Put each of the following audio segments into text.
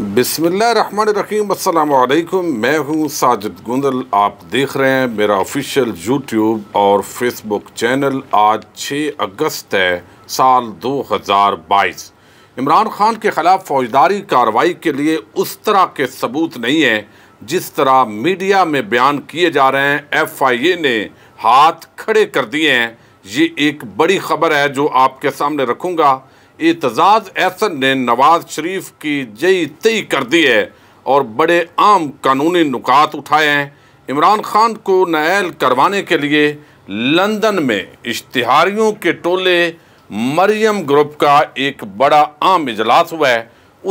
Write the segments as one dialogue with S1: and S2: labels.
S1: बसमिलकुम मैं हूँ साजिद गुंदल आप देख रहे हैं मेरा ऑफिशियल यूट्यूब और फेसबुक चैनल आज 6 अगस्त है साल 2022 इमरान खान के ख़िलाफ़ फौजदारी कार्रवाई के लिए उस तरह के सबूत नहीं हैं जिस तरह मीडिया में बयान किए जा रहे हैं एफ आई ए ने हाथ खड़े कर दिए हैं ये एक बड़ी खबर है जो आपके सामने रखूँगा एतजाज़ एहसन ने नवाज शरीफ की जई तय कर दी है और बड़े आम कानूनी नुकात उठाए हैं इमरान खान को नायल करवाने के लिए लंदन में इश्तहारियों के टोले मरियम ग्रुप का एक बड़ा आम इजलास हुआ है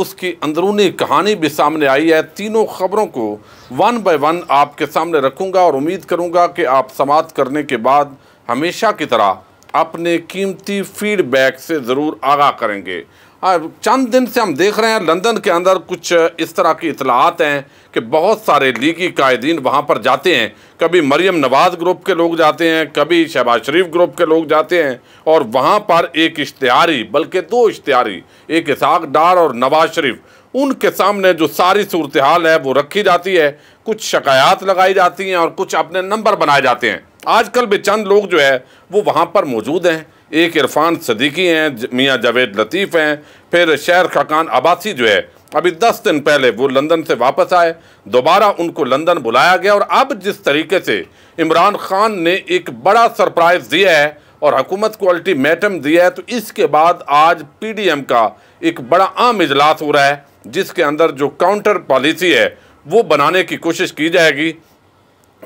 S1: उसकी अंदरूनी कहानी भी सामने आई है तीनों खबरों को वन बाय वन आपके सामने रखूंगा और उम्मीद करूंगा कि आप समाप्त करने के बाद हमेशा की तरह अपने कीमती फीडबैक से ज़रूर आगाह करेंगे हाँ, चंद दिन से हम देख रहे हैं लंदन के अंदर कुछ इस तरह की इतलाहत हैं कि बहुत सारे लीगी कायदीन वहाँ पर जाते हैं कभी मरियम नवाज़ ग्रुप के लोग जाते हैं कभी शहबाज शरीफ ग्रुप के लोग जाते हैं और वहाँ पर एक इश्तारी बल्कि दो इश्तारी एक इसाक डार और नवाज शरीफ उनके सामने जो सारी सूरत हाल है वो रखी जाती है कुछ शिकायात लगाई जाती हैं और कुछ अपने नंबर बनाए जाते हैं आजकल भी चंद लोग जो है वो वहाँ पर मौजूद हैं एक इरफान सदीकी हैं मियाँ जावेद लतीफ़ हैं फिर शहर खाकान अब्बासी जो है अभी दस दिन पहले वो लंदन से वापस आए दोबारा उनको लंदन बुलाया गया और अब जिस तरीके से इमरान खान ने एक बड़ा सरप्राइज़ दिया है और हकूमत को अल्टीमेटम दिया है तो इसके बाद आज पीडीएम का एक बड़ा आम इजलास हो रहा है जिसके अंदर जो काउंटर पॉलिसी है वो बनाने की कोशिश की जाएगी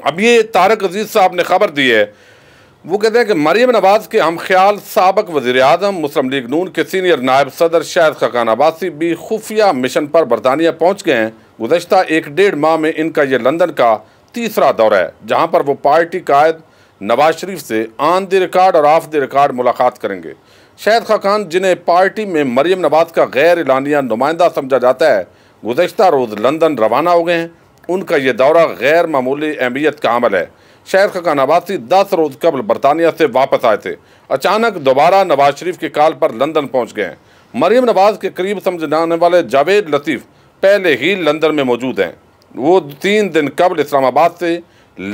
S1: अब ये तारक अजीज़ साहब ने ख़बर दी है वो कहते हैं कि मरीम नवाज़ के हम ख्याल सबक वज़ी अजम मुस्लिम लीग नून के सीनियर नायब सदर शाहिद खकान अबासी भी खुफिया मिशन पर बरतानिया पहुँच गए हैं गुजशत एक डेढ़ माह में इनका यह लंदन का तीसरा दौरा है जहाँ पर वो पार्टी कायद नवाज शरीफ से आन द रिकार्ड और आफ द रिकॉर्ड मुलाकात करेंगे शाहिद खकान जिन्हें पार्टी में मरीम नवाज का गैर एलानिया नुमाइंदा समझा जाता है गुजशत रोज़ लंदन रवाना हो गए हैं उनका यह दौरा गैर मामूली अहमियत का अमल है शहर का नवासी दस रोज़ कबल बरतानिया से वापस आए थे अचानक दोबारा नवाज शरीफ के काल पर लंदन पहुँच गए मरीम नवाज के करीब जाने वाले जावेद लतीफ़ पहले ही लंदन में मौजूद हैं वो तीन दिन कबल इस्लामाबाद से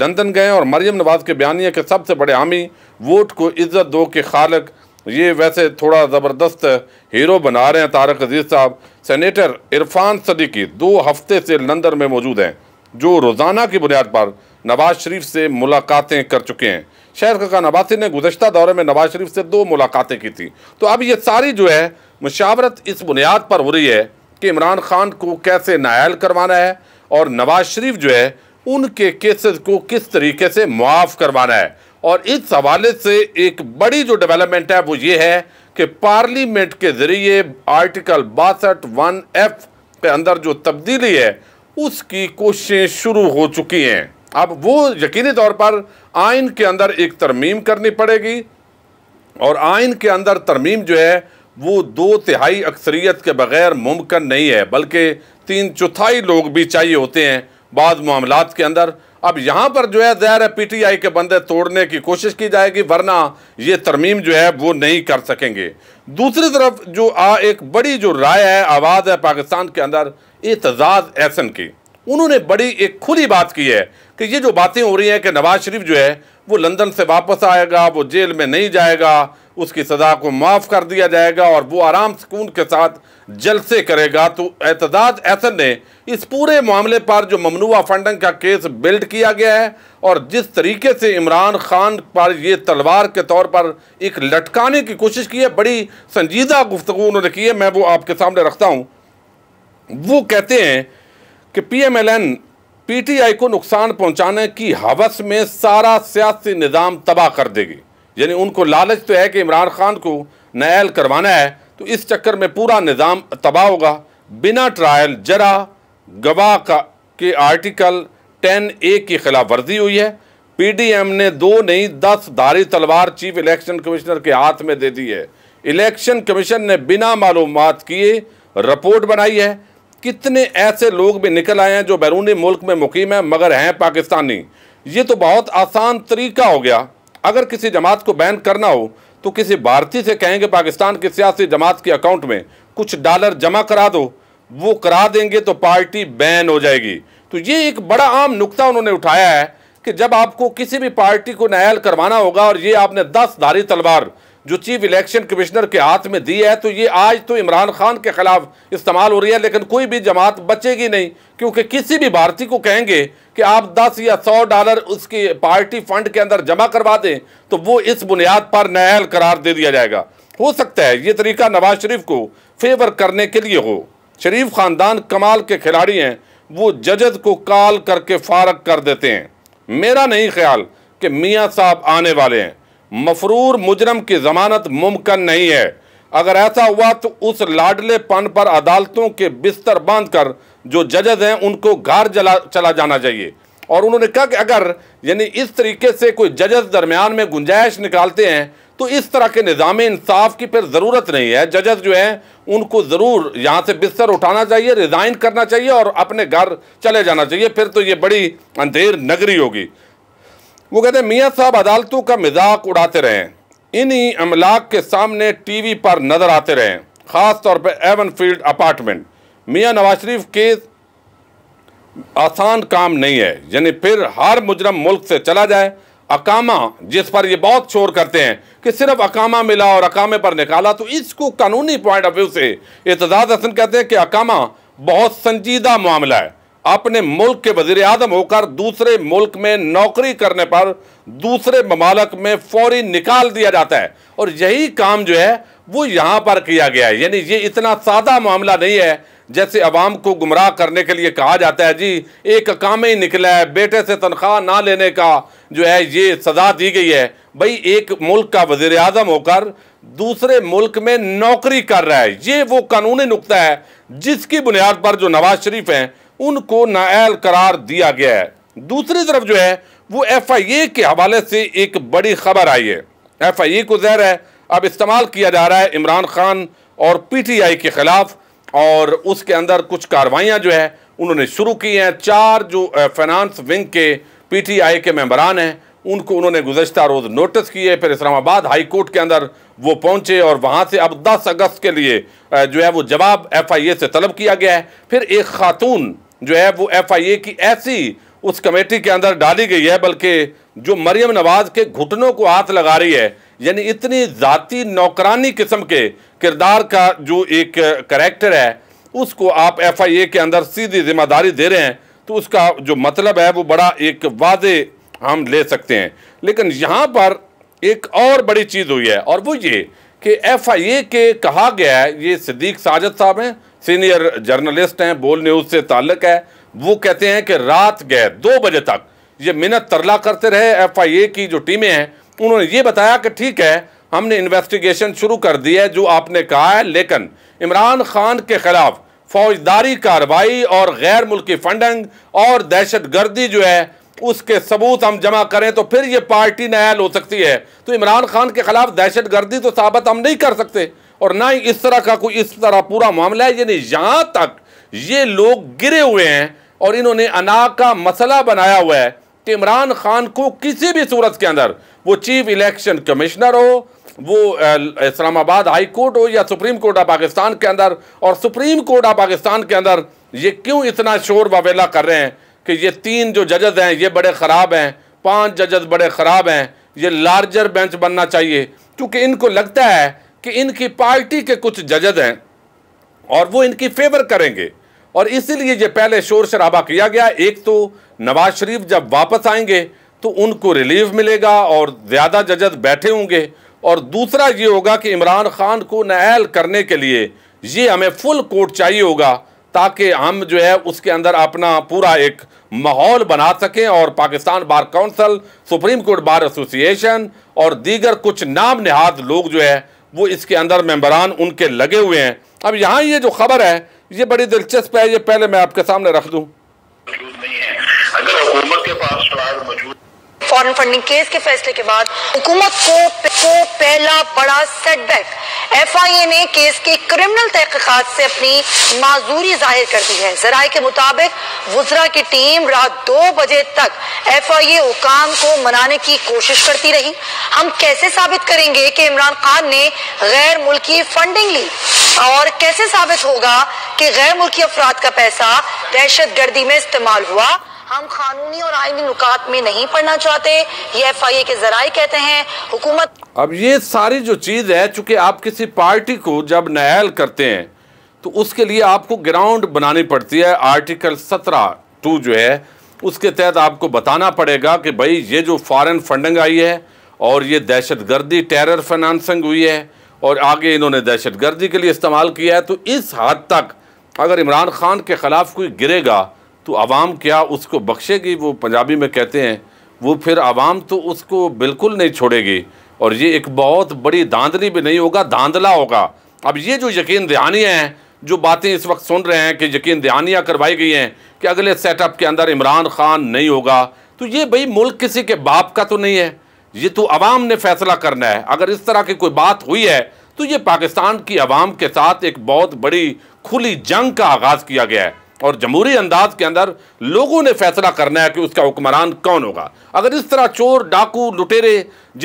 S1: लंदन गए और मरीम नवाज के बयानिया के सबसे बड़े हामी वोट को इज्जत दो के खालक ये वैसे थोड़ा ज़बरदस्त हीरो बना रहे हैं तारक अजीज़ साहब सेनेटर इरफान सदीकी दो हफ्ते से लंदन में मौजूद हैं जो रोज़ाना की बुनियाद पर नवाज शरीफ से मुलाकातें कर चुके हैं शहर खान नबाती ने गुजशत दौरे में नवाज शरीफ से दो मुलाकातें की थी तो अब ये सारी जो है मुशावरत इस बुनियाद पर हो रही है कि इमरान खान को कैसे नायल करवाना है और नवाज शरीफ जो है उनके केसेस को किस तरीके से मुआफ़ करवाना है और इस हवाले से एक बड़ी जो डेवलपमेंट है वो ये है कि पार्लीमेंट के ज़रिए आर्टिकल बासठ वन एफ के अंदर जो तब्दीली है उसकी कोशिशें शुरू हो चुकी हैं अब वो यकीनी तौर पर आइन के अंदर एक तरमीम करनी पड़ेगी और आइन के अंदर तरमीम जो है वो दो तिहाई अक्सरियत के बगैर मुमकिन नहीं है बल्कि तीन चौथाई लोग भी चाहिए होते हैं बाद मामला के अंदर अब यहाँ पर जो है ज़ाहिर है आई के बंदे तोड़ने की कोशिश की जाएगी वरना ये तरमीम जो है वो नहीं कर सकेंगे दूसरी तरफ जो आ एक बड़ी जो राय है आवाज़ है पाकिस्तान के अंदर एतजाज़ एहसन की उन्होंने बड़ी एक खुली बात की है कि ये जो बातें हो रही हैं कि नवाज शरीफ जो है वो लंदन से वापस आएगा वो जेल में नहीं जाएगा उसकी सज़ा को माफ़ कर दिया जाएगा और वो आराम सुकून के साथ जलसे करेगा तो एतजाज एहसन ने इस पूरे मामले पर जो ममनुआ फंडिंग का केस बिल्ड किया गया है और जिस तरीके से इमरान खान पर ये तलवार के तौर पर एक लटकाने की कोशिश की है बड़ी संजीदा गुफ्तु उन्होंने की है मैं वो आपके सामने रखता हूँ वो कहते हैं कि पीएमएलएन पीटीआई को नुकसान पहुंचाने की हवस में सारा सियासी निज़ाम तबाह कर देगी यानी उनको लालच तो है कि इमरान खान को नायल करवाना है तो इस चक्कर में पूरा निज़ाम तबाह होगा बिना ट्रायल जरा गवाह का के आर्टिकल टेन ए की खिलाफ वर्जी हुई है पीडीएम ने दो नहीं दस धारी तलवार चीफ इलेक्शन कमिश्नर के हाथ में दे दी है इलेक्शन कमीशन ने बिना मालूम किए रिपोर्ट बनाई है कितने ऐसे लोग भी निकल आए हैं जो बैरूनी मुल्क में मुकीम हैं मगर हैं पाकिस्तानी ये तो बहुत आसान तरीका हो गया अगर किसी जमात को बैन करना हो तो किसी भारतीय से कहेंगे पाकिस्तान की सियासी जमात के अकाउंट में कुछ डॉलर जमा करा दो वो करा देंगे तो पार्टी बैन हो जाएगी तो ये एक बड़ा आम नुकता उन्होंने उठाया है कि जब आपको किसी भी पार्टी को नायल करवाना होगा और ये आपने दस धारी तलवार जो चीफ इलेक्शन कमिश्नर के हाथ में दी है तो ये आज तो इमरान खान के खिलाफ इस्तेमाल हो रही है लेकिन कोई भी जमात बचेगी नहीं क्योंकि किसी भी भारतीय को कहेंगे कि आप 10 या 100 डॉलर उसकी पार्टी फंड के अंदर जमा करवा दें तो वो इस बुनियाद पर नयाल करार दे दिया जाएगा हो सकता है ये तरीका नवाज शरीफ को फेवर करने के लिए हो शरीफ ख़ानदान कमाल के खिलाड़ी हैं वो जजज को कॉल करके फारग कर देते हैं मेरा नहीं ख्याल कि मियाँ साहब आने वाले हैं मफरूर मुजरम की जमानत मुमकिन नहीं है अगर ऐसा हुआ तो उस लाडले पन पर अदालतों के बिस्तर बांध कर जो जजेज हैं उनको घर जला चला जाना चाहिए और उन्होंने कहा कि अगर यानी इस तरीके से कोई जजेज दरमियान में गुंजाइश निकालते हैं तो इस तरह के निज़ाम इंसाफ की फिर ज़रूरत नहीं है जजेज जो हैं उनको ज़रूर यहाँ से बिस्तर उठाना चाहिए रिज़ाइन करना चाहिए और अपने घर चले जाना चाहिए फिर तो ये बड़ी अंधेर नगरी होगी वो कहते हैं मियाँ साहब अदालतों का मजाक उड़ाते रहें इन्हीं अमलाक के सामने टी वी पर नज़र आते रहें ख़ास तौर पर एवन फील्ड अपार्टमेंट मियाँ नवाज शरीफ केस आसान काम नहीं है यानी फिर हर मुजरम मुल्क से चला जाए अकामा जिस पर ये बहुत शोर करते हैं कि सिर्फ अकामा मिला और अकामे पर निकाला तो इसको कानूनी पॉइंट ऑफ व्यू से एतजाज़ हसन कहते हैं कि अकामा बहुत संजीदा मामला है अपने मुल्क के वजीर अजम होकर दूसरे मुल्क में नौकरी करने पर दूसरे ममालक में फौरी निकाल दिया जाता है और यही काम जो है वो यहाँ पर किया गया है यानी ये इतना सादा मामला नहीं है जैसे अवाम को गुमराह करने के लिए कहा जाता है जी एक काम ही निकला है बेटे से तनख्वाह ना लेने का जो है ये सज़ा दी गई है भाई एक मुल्क का वजीर अजम होकर दूसरे मुल्क में नौकरी कर रहा है ये वो कानूनी नुकता है जिसकी बुनियाद पर जो नवाज शरीफ हैं उनको नायल करार दिया गया है दूसरी तरफ जो है वो एफ आई ए के हवाले से एक बड़ी खबर आई है एफ आई ए को जहर है अब इस्तेमाल किया जा रहा है इमरान खान और पी टी आई के ख़िलाफ़ और उसके अंदर कुछ कार्रवाइयाँ जो है उन्होंने शुरू की हैं चार जो फाइनानस विंग के पी टी आई के मेम्बरान हैं उनको उन्होंने गुजशत रोज़ नोटिस किए फिर इस्लामाबाद हाई कोर्ट के अंदर वो पहुंचे और वहाँ से अब दस अगस्त के लिए जो है वो जवाब एफ आई ए से तलब किया गया है फिर एक खातून जो है वो एफआईए की ऐसी उस कमेटी के अंदर डाली गई है बल्कि जो मरियम नवाज के घुटनों को हाथ लगा रही है यानी इतनी जाति नौकरानी किस्म के किरदार का जो एक करेक्टर है उसको आप एफआईए के अंदर सीधी जिम्मेदारी दे रहे हैं तो उसका जो मतलब है वो बड़ा एक वादे हम ले सकते हैं लेकिन यहाँ पर एक और बड़ी चीज़ हुई है और वो ये कि एफआईए के कहा गया है ये सिद्दीक साजद साहब हैं सीनियर जर्नलिस्ट हैं बोल न्यूज़ से ताल्लक है वो कहते हैं कि रात गए दो बजे तक ये मिनत तरला करते रहे एफआईए की जो टीमें हैं उन्होंने ये बताया कि ठीक है हमने इन्वेस्टिगेशन शुरू कर दी है जो आपने कहा है लेकिन इमरान खान के खिलाफ फौजदारी कार्रवाई और गैर मुल्की फंडिंग और दहशत गर्दी जो है उसके सबूत हम जमा करें तो फिर ये पार्टी नायल हो सकती है तो इमरान खान के खिलाफ दहशत गर्दी तो साबित हम नहीं कर सकते और ना ही इस तरह का कोई इस तरह पूरा मामला है यानी यहाँ तक ये लोग गिरे हुए हैं और इन्होंने अना का मसला बनाया हुआ है कि इमरान खान को किसी भी सूरत के अंदर वो चीफ इलेक्शन कमिश्नर हो वो इस्लामाबाद हाई कोर्ट हो या सुप्रीम कोर्ट ऑफ पाकिस्तान के अंदर और सुप्रीम कोर्ट ऑफ पाकिस्तान के अंदर ये क्यों इतना शोर बवेला कर रहे हैं कि ये तीन जो जजज हैं ये बड़े ख़राब हैं पांच जजज बड़े ख़राब हैं ये लार्जर बेंच बनना चाहिए क्योंकि इनको लगता है कि इनकी पार्टी के कुछ जजज हैं और वो इनकी फेवर करेंगे और इसीलिए ये पहले शोर शराबा किया गया एक तो नवाज शरीफ जब वापस आएंगे तो उनको रिलीफ मिलेगा और ज़्यादा जजज बैठे होंगे और दूसरा ये होगा कि इमरान खान को नायल करने के लिए ये हमें फुल कोर्ट चाहिए होगा ताकि हम जो है उसके अंदर अपना पूरा एक माहौल बना सकें और Pakistan bar council supreme court bar association और दीगर कुछ नाम नहाद लोग जो है वो इसके अंदर मेम्बरान उनके लगे हुए हैं अब यहाँ ये जो खबर है ये बड़ी दिलचस्प है ये पहले मैं आपके सामने रख दूँ अगर हुकूमत के पास फॉरन फंडिंग केस के फैसले के बाद हुकूमत को, को पहला बड़ा सेटबैक एफ आई ए ने केस की क्रिमिनल तहकीकत से अपनी माजूरी जाहिर कर दी है जराये के मुताबिक वजरा की टीम रात दो बजे तक एफ आई ए हुकाम को मनाने की कोशिश करती रही हम कैसे साबित करेंगे कि इमरान खान ने गैर मुल्की फंडिंग ली और कैसे साबित होगा कि गैर मुल्की अफराद का पैसा दहशत गर्दी में इस्तेमाल हुआ हम कानूनी और आईनी नुकात में नहीं पढ़ना चाहते ये एफ आई ए के जराये कहते हैं हुकूमत अब ये सारी जो चीज़ है चूंकि आप किसी पार्टी को जब नहल करते हैं तो उसके लिए आपको ग्राउंड बनानी पड़ती है आर्टिकल सत्रह टू जो है उसके तहत आपको बताना पड़ेगा कि भाई ये जो फॉरेन फंडिंग आई है और ये दहशत गर्दी टेरर फाइनानसिंग हुई है और आगे इन्होंने दहशत गर्दी के लिए इस्तेमाल किया है तो इस हद तक अगर इमरान खान के ख़िलाफ़ कोई गिरेगा तो आवाम क्या उसको बख्शेगी वो पंजाबी में कहते हैं वो फिर आवाम तो उसको बिल्कुल नहीं छोड़ेगी और ये एक बहुत बड़ी धांधली भी नहीं होगा धांधला होगा अब ये जो यकीन दहानियाँ हैं जो बातें इस वक्त सुन रहे हैं कि यकीन दहानियाँ करवाई गई हैं कि अगले सेटअप के अंदर इमरान खान नहीं होगा तो ये भाई मुल्क किसी के बाप का तो नहीं है ये तो आवाम ने फैसला करना है अगर इस तरह की कोई बात हुई है तो ये पाकिस्तान की आवाम के साथ एक बहुत बड़ी खुली जंग का आगाज़ किया गया है और जमहूरी अंदाज के अंदर लोगों ने फैसला करना है कि उसका हुक्मरान कौन होगा अगर इस तरह चोर डाकू लुटेरे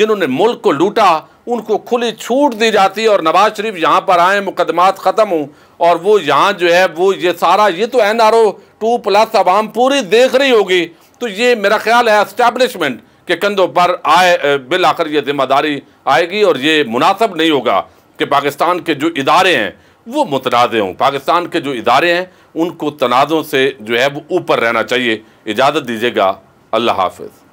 S1: जिन्होंने मुल्क को लूटा उनको खुली छूट दी जाती है और नवाज शरीफ यहाँ पर आए मुकदमात ख़त्म हों और वो यहाँ जो है वो ये सारा ये तो N R O two plus आवाम पूरी देख रही होगी तो ये मेरा ख्याल है इस्टेबलिशमेंट के कंधों पर आए बिल आकर ये जिम्मेदारी आएगी और ये मुनासब नहीं होगा कि पाकिस्तान के जो इदारे हैं वो मुतनाज़ हों पाकिस्तान के जो इदारे हैं उनको तनाज़ों से जो है वो ऊपर रहना चाहिए इजाज़त दीजिएगा अल्लाह हाफिज़